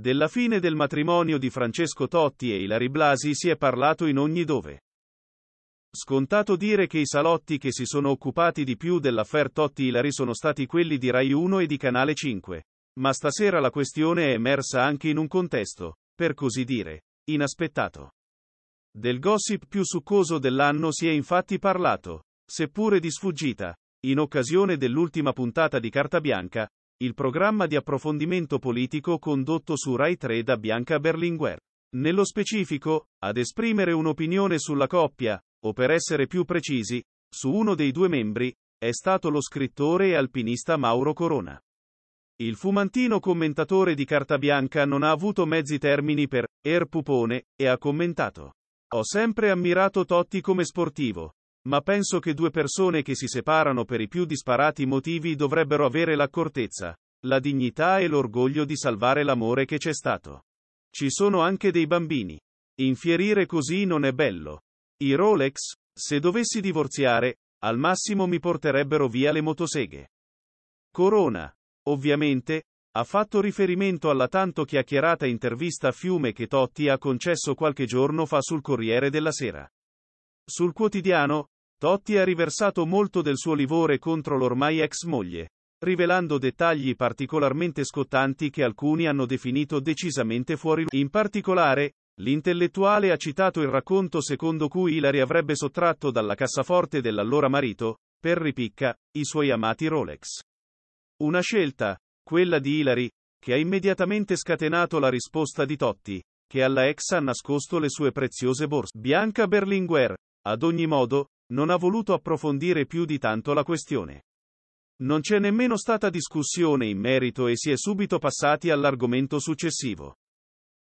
Della fine del matrimonio di Francesco Totti e Ilari Blasi si è parlato in ogni dove. Scontato dire che i salotti che si sono occupati di più dell'affair Totti Ilari sono stati quelli di Rai 1 e di Canale 5. Ma stasera la questione è emersa anche in un contesto, per così dire, inaspettato. Del gossip più succoso dell'anno si è infatti parlato, seppure di sfuggita, in occasione dell'ultima puntata di Carta Bianca, il programma di approfondimento politico condotto su Rai 3 da Bianca Berlinguer. Nello specifico, ad esprimere un'opinione sulla coppia, o per essere più precisi, su uno dei due membri, è stato lo scrittore e alpinista Mauro Corona. Il fumantino commentatore di Carta Bianca non ha avuto mezzi termini per Er Pupone e ha commentato. Ho sempre ammirato Totti come sportivo, ma penso che due persone che si separano per i più disparati motivi dovrebbero avere l'accortezza, la dignità e l'orgoglio di salvare l'amore che c'è stato. Ci sono anche dei bambini. Infierire così non è bello. I Rolex, se dovessi divorziare, al massimo mi porterebbero via le motoseghe. Corona, ovviamente, ha fatto riferimento alla tanto chiacchierata intervista a Fiume che Totti ha concesso qualche giorno fa sul Corriere della Sera. Sul quotidiano, Totti ha riversato molto del suo livore contro l'ormai ex moglie, rivelando dettagli particolarmente scottanti che alcuni hanno definito decisamente fuori. luogo. In particolare, l'intellettuale ha citato il racconto secondo cui Ilari avrebbe sottratto dalla cassaforte dell'allora marito, per ripicca, i suoi amati Rolex. Una scelta, quella di Ilari, che ha immediatamente scatenato la risposta di Totti, che alla ex ha nascosto le sue preziose borse. Bianca Berlinguer, ad ogni modo, non ha voluto approfondire più di tanto la questione. Non c'è nemmeno stata discussione in merito e si è subito passati all'argomento successivo.